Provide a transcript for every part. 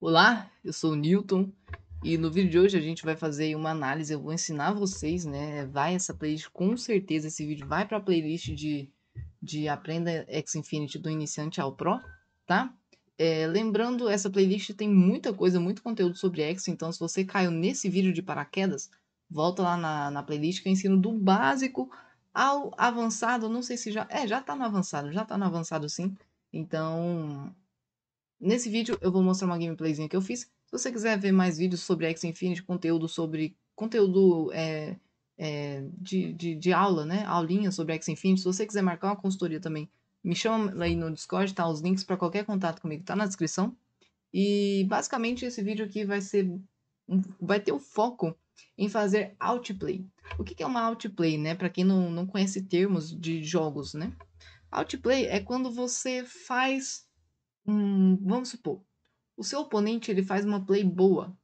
Olá, eu sou o Newton e no vídeo de hoje a gente vai fazer uma análise, eu vou ensinar vocês, né? Vai essa playlist, com certeza esse vídeo vai para a playlist de, de Aprenda X Infinity do iniciante ao Pro, tá? É, lembrando, essa playlist tem muita coisa, muito conteúdo sobre X, então se você caiu nesse vídeo de paraquedas, volta lá na, na playlist que eu ensino do básico ao avançado, não sei se já... É, já está no avançado, já está no avançado sim. Então, Nesse vídeo eu vou mostrar uma gameplayzinha que eu fiz. Se você quiser ver mais vídeos sobre X Infinity, conteúdo sobre conteúdo é, é, de, de, de, aula, né? Aulinha sobre X Infinity. Se você quiser marcar uma consultoria também, me chama aí no Discord, tá? Os links para qualquer contato comigo tá na descrição. E basicamente esse vídeo aqui vai ser vai ter o um foco em fazer outplay. O que é uma outplay, né? Para quem não, não conhece termos de jogos, né? Outplay é quando você faz Hum, vamos supor, o seu oponente ele faz uma play boa.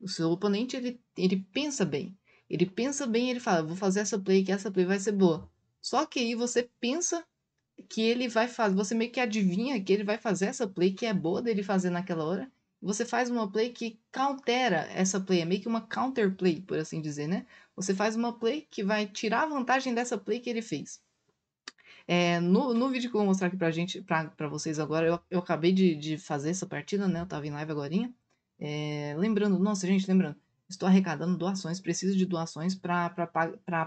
O seu oponente ele, ele pensa bem. Ele pensa bem, ele fala, vou fazer essa play que essa play vai ser boa. Só que aí você pensa que ele vai fazer, você meio que adivinha que ele vai fazer essa play que é boa dele fazer naquela hora. Você faz uma play que countera essa play, é meio que uma counter play, por assim dizer, né? Você faz uma play que vai tirar a vantagem dessa play que ele fez. É, no, no vídeo que eu vou mostrar aqui pra gente, pra, pra vocês agora, eu, eu acabei de, de fazer essa partida, né? Eu tava em live agorinha. É, lembrando, nossa, gente, lembrando, estou arrecadando doações, preciso de doações para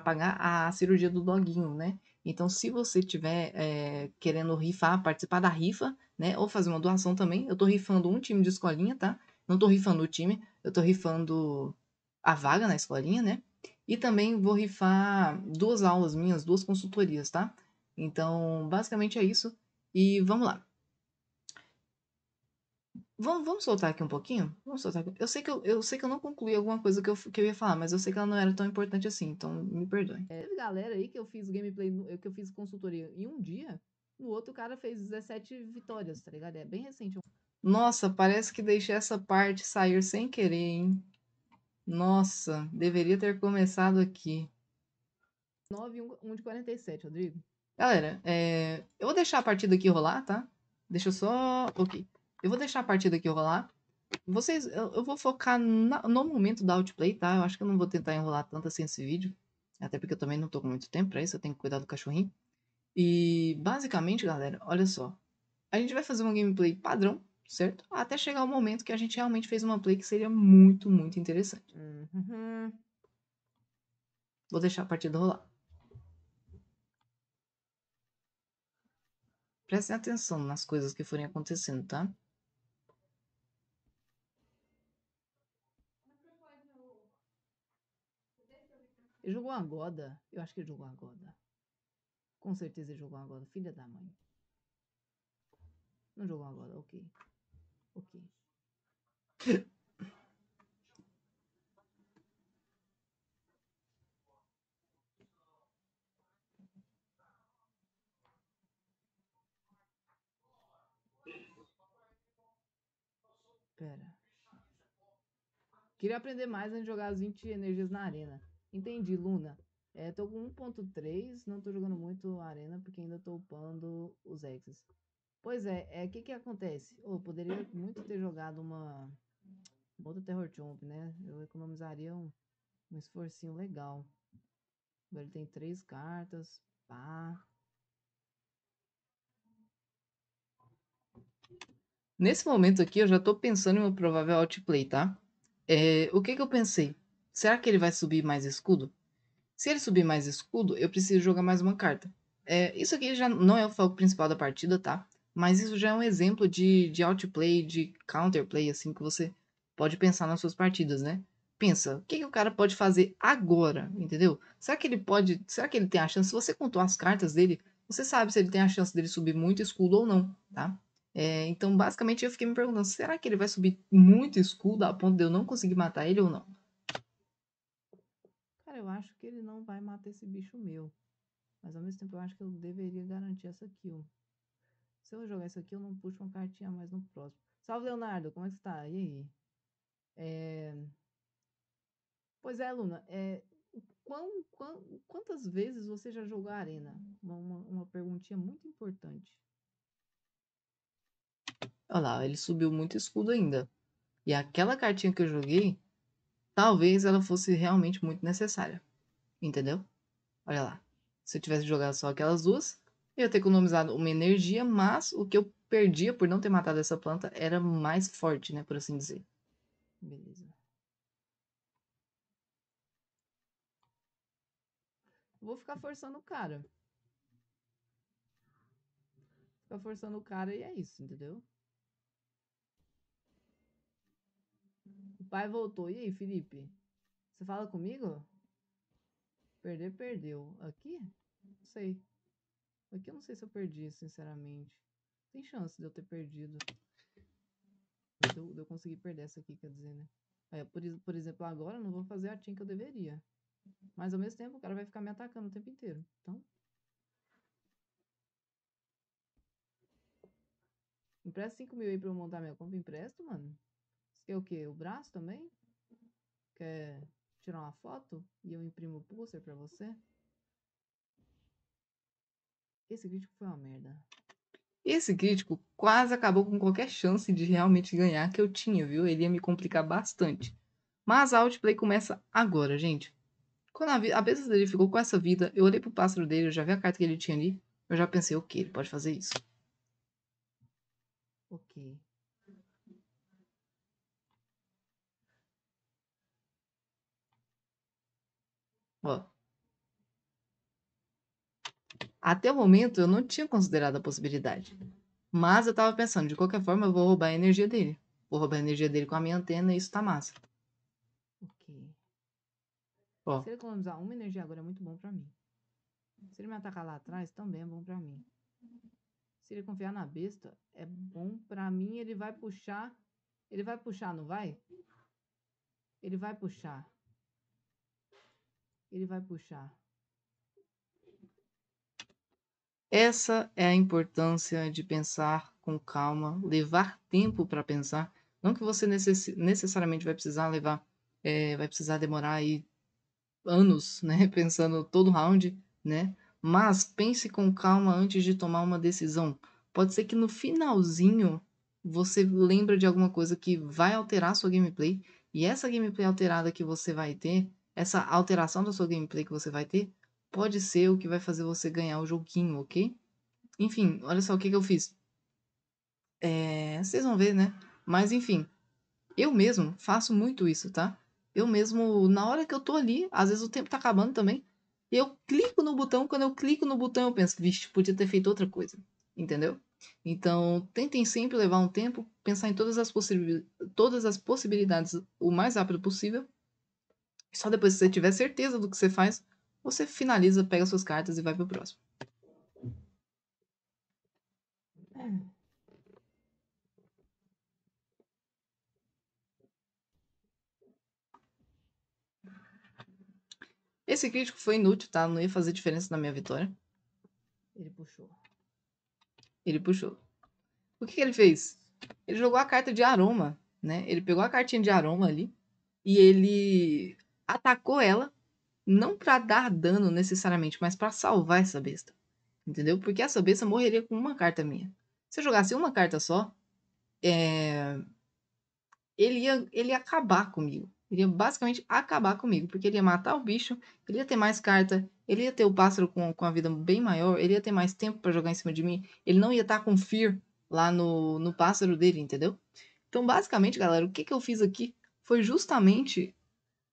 pagar a cirurgia do doguinho, né? Então, se você estiver é, querendo rifar, participar da rifa, né? Ou fazer uma doação também, eu estou rifando um time de escolinha, tá? Não estou rifando o time, eu estou rifando a vaga na escolinha, né? E também vou rifar duas aulas minhas, duas consultorias, tá? Então, basicamente é isso. E vamos lá. Vamos, vamos soltar aqui um pouquinho? Vamos soltar aqui. Eu sei que eu, eu, sei que eu não concluí alguma coisa que eu, que eu ia falar, mas eu sei que ela não era tão importante assim, então me perdoe. É, teve galera aí que eu fiz gameplay, que eu fiz consultoria em um dia, no outro cara fez 17 vitórias, tá ligado? É bem recente. Nossa, parece que deixei essa parte sair sem querer, hein? Nossa, deveria ter começado aqui. 9 e 1 de 47, Rodrigo. Galera, é... eu vou deixar a partida aqui rolar, tá? Deixa eu só... Ok. Eu vou deixar a partida aqui rolar. Vocês... Eu, vou focar na... no momento da outplay, tá? Eu acho que eu não vou tentar enrolar tanto assim esse vídeo. Até porque eu também não tô com muito tempo pra isso, eu tenho que cuidar do cachorrinho. E basicamente, galera, olha só. A gente vai fazer uma gameplay padrão, certo? Até chegar o momento que a gente realmente fez uma play que seria muito, muito interessante. Uhum. Vou deixar a partida rolar. Prestem atenção nas coisas que forem acontecendo, tá? Ele jogou a goda. Eu acho que ele jogou a goda. Com certeza ele jogou a goda. Filha da mãe. Não jogou a goda, ok. Ok. Pera. Queria aprender mais antes de jogar as 20 energias na arena. Entendi, Luna. É, tô com 1.3, não tô jogando muito arena porque ainda tô upando os exes. Pois é, o é, que que acontece? Eu poderia muito ter jogado uma... outra Terror Chomp, né? Eu economizaria um, um esforcinho legal. Agora ele tem três cartas, pá... Nesse momento aqui, eu já estou pensando em um provável outplay, tá? É, o que, que eu pensei? Será que ele vai subir mais escudo? Se ele subir mais escudo, eu preciso jogar mais uma carta. É, isso aqui já não é o foco principal da partida, tá? Mas isso já é um exemplo de, de outplay, de counterplay, assim, que você pode pensar nas suas partidas, né? Pensa, o que, que o cara pode fazer agora, entendeu? Será que ele pode, será que ele tem a chance? Se você contou as cartas dele, você sabe se ele tem a chance dele subir muito escudo ou não, tá? É, então, basicamente, eu fiquei me perguntando: será que ele vai subir muito escudo a ponto de eu não conseguir matar ele ou não? Cara, eu acho que ele não vai matar esse bicho meu. Mas ao mesmo tempo, eu acho que eu deveria garantir essa kill. Se eu jogar isso aqui, eu não puxo uma cartinha mais no próximo. Salve, Leonardo! Como é que você tá? E aí? É... Pois é, Luna. É... Quão, quão, quantas vezes você já jogou a arena? Uma, uma, uma perguntinha muito importante. Olha lá, ele subiu muito escudo ainda. E aquela cartinha que eu joguei, talvez ela fosse realmente muito necessária. Entendeu? Olha lá. Se eu tivesse jogado só aquelas duas, eu ia ter economizado uma energia, mas o que eu perdia por não ter matado essa planta era mais forte, né? Por assim dizer. Beleza. Vou ficar forçando o cara. Ficar forçando o cara e é isso, entendeu? pai voltou. E aí, Felipe? Você fala comigo? Perder, perdeu. Aqui? Não sei. Aqui eu não sei se eu perdi, sinceramente. Tem chance de eu ter perdido. De eu, de eu conseguir perder essa aqui, quer dizer, né? É, por, por exemplo, agora eu não vou fazer a team que eu deveria. Mas ao mesmo tempo o cara vai ficar me atacando o tempo inteiro. Então. Empresta 5 mil aí pra eu montar minha compra. Empresto, mano. É o quê? O braço também? Quer tirar uma foto e eu imprimo o pulser pra você? Esse crítico foi uma merda. Esse crítico quase acabou com qualquer chance de realmente ganhar que eu tinha, viu? Ele ia me complicar bastante. Mas a outplay começa agora, gente. Quando a, a besta dele ficou com essa vida, eu olhei pro pássaro dele, eu já vi a carta que ele tinha ali, eu já pensei, ok, ele pode fazer isso. Ok. Ó. Até o momento eu não tinha considerado a possibilidade. Mas eu tava pensando, de qualquer forma eu vou roubar a energia dele. Vou roubar a energia dele com a minha antena e isso tá massa. Ok. Ó. Se ele economizar uma energia agora é muito bom pra mim. Se ele me atacar lá atrás, também é bom pra mim. Se ele confiar na besta, é bom pra mim. Ele vai puxar. Ele vai puxar, não vai? Ele vai puxar ele vai puxar. Essa é a importância de pensar com calma, levar tempo para pensar. Não que você necess necessariamente vai precisar levar, é, vai precisar demorar aí anos, né, pensando todo round, né? Mas pense com calma antes de tomar uma decisão. Pode ser que no finalzinho você lembra de alguma coisa que vai alterar sua gameplay e essa gameplay alterada que você vai ter essa alteração da sua gameplay que você vai ter pode ser o que vai fazer você ganhar o joguinho, ok? Enfim, olha só o que, que eu fiz. É, vocês vão ver, né? Mas enfim, eu mesmo faço muito isso, tá? Eu mesmo, na hora que eu tô ali, às vezes o tempo tá acabando também, eu clico no botão, quando eu clico no botão eu penso, vixe, podia ter feito outra coisa, entendeu? Então, tentem sempre levar um tempo, pensar em todas as, todas as possibilidades o mais rápido possível e só depois que você tiver certeza do que você faz, você finaliza, pega suas cartas e vai pro próximo. É. Esse crítico foi inútil, tá? Não ia fazer diferença na minha vitória. Ele puxou. Ele puxou. O que, que ele fez? Ele jogou a carta de aroma, né? Ele pegou a cartinha de aroma ali e ele atacou ela, não para dar dano necessariamente, mas para salvar essa besta. Entendeu? Porque essa besta morreria com uma carta minha. Se eu jogasse uma carta só, é... ele, ia, ele ia acabar comigo. Ele ia basicamente acabar comigo, porque ele ia matar o bicho, ele ia ter mais carta, ele ia ter o pássaro com, com a vida bem maior, ele ia ter mais tempo para jogar em cima de mim, ele não ia estar tá com fear lá no, no pássaro dele, entendeu? Então, basicamente, galera, o que, que eu fiz aqui foi justamente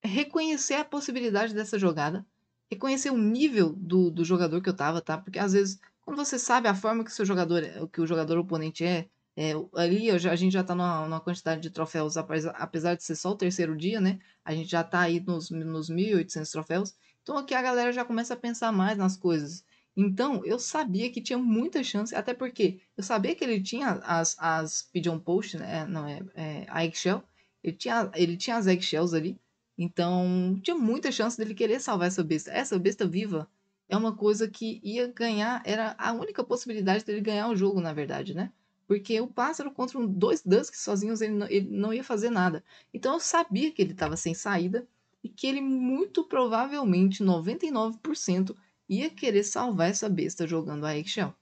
reconhecer a possibilidade dessa jogada, reconhecer o nível do, do jogador que eu tava, tá? Porque às vezes, quando você sabe a forma que o seu jogador, é, que o jogador oponente é, é ali já, a gente já tá numa, numa, quantidade de troféus, apesar de ser só o terceiro dia, né? A gente já tá aí nos, nos 1.800 troféus. Então aqui a galera já começa a pensar mais nas coisas. Então, eu sabia que tinha muita chance, até porque eu sabia que ele tinha as, as pigeon post, né? Não, é, é a eggshell. Ele tinha, ele tinha as eggshells ali. Então, tinha muita chance dele querer salvar essa besta. Essa besta viva é uma coisa que ia ganhar, era a única possibilidade dele ganhar o jogo, na verdade, né? Porque o pássaro contra um, dois Dusks sozinhos, ele não, ele não ia fazer nada. Então eu sabia que ele estava sem saída e que ele muito provavelmente, 99%, ia querer salvar essa besta jogando a Eggshell.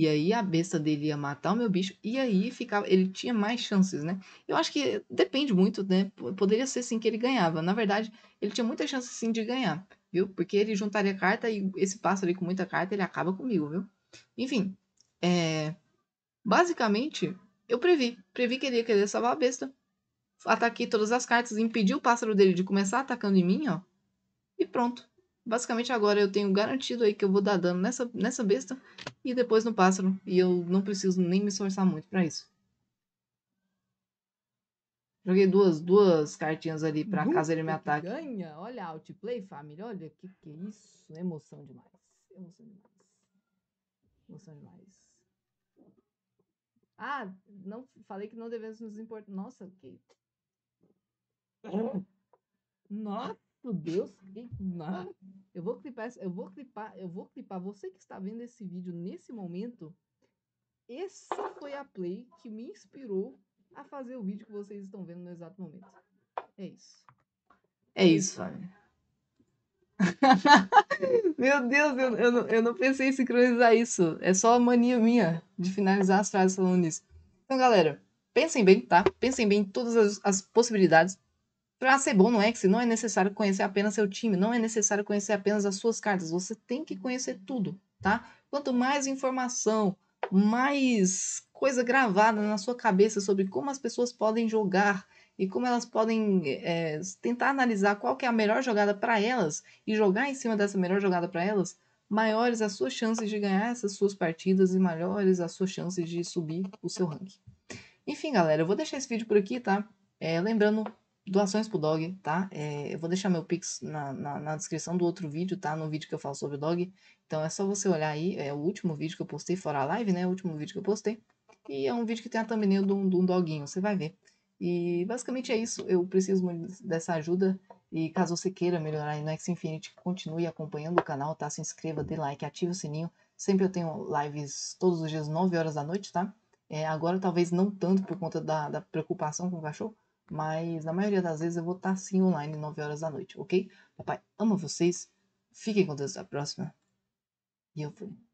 E aí a besta dele ia matar o meu bicho. E aí ficava. Ele tinha mais chances, né? Eu acho que depende muito, né? Poderia ser sim que ele ganhava. Na verdade, ele tinha muita chance sim de ganhar, viu? Porque ele juntaria carta e esse pássaro aí com muita carta, ele acaba comigo, viu? Enfim, é... basicamente, eu previ. Previ que ele ia querer salvar a besta. Ataquei todas as cartas, impedi o pássaro dele de começar atacando em mim, ó. E pronto. Basicamente agora eu tenho garantido aí que eu vou dar dano nessa, nessa besta e depois no pássaro. E eu não preciso nem me esforçar muito pra isso. Joguei duas, duas cartinhas ali pra Nunca caso ele me ataque. Ganha, olha outplay, família. Olha que que é isso. Emoção demais. Emoção demais. Emoção demais. Ah, não, falei que não devemos nos importar. Nossa, que. Nossa, Deus, que. Nossa. Eu vou clipar, eu vou clipar, eu vou clipar. Você que está vendo esse vídeo nesse momento, essa foi a play que me inspirou a fazer o vídeo que vocês estão vendo no exato momento. É isso. É isso, Fábio. Meu Deus, eu, eu, não, eu não pensei em sincronizar isso. É só mania minha de finalizar as frases falando isso. Então, galera, pensem bem, tá? Pensem bem em todas as, as possibilidades. Para ser bom no Excel, não é necessário conhecer apenas seu time, não é necessário conhecer apenas as suas cartas. Você tem que conhecer tudo, tá? Quanto mais informação, mais coisa gravada na sua cabeça sobre como as pessoas podem jogar e como elas podem é, tentar analisar qual que é a melhor jogada para elas e jogar em cima dessa melhor jogada para elas, maiores as suas chances de ganhar essas suas partidas e maiores as suas chances de subir o seu ranking. Enfim, galera, eu vou deixar esse vídeo por aqui, tá? É, lembrando, doações pro dog, tá? É, eu vou deixar meu Pix na, na, na, descrição do outro vídeo, tá? No vídeo que eu falo sobre o dog. Então é só você olhar aí, é o último vídeo que eu postei, fora a live, né? O último vídeo que eu postei. E é um vídeo que tem a thumbnail de um, de um doguinho, você vai ver. E basicamente é isso, eu preciso muito dessa ajuda. E caso você queira melhorar aí no X Infinity, continue acompanhando o canal, tá? Se inscreva, dê like, ative o sininho. Sempre eu tenho lives todos os dias, 9 horas da noite, tá? É, agora talvez não tanto por conta da, da preocupação com o cachorro, mas na maioria das vezes eu vou estar sim online 9 horas da noite, ok? Papai ama vocês. Fiquem com Deus até a próxima. E eu fui.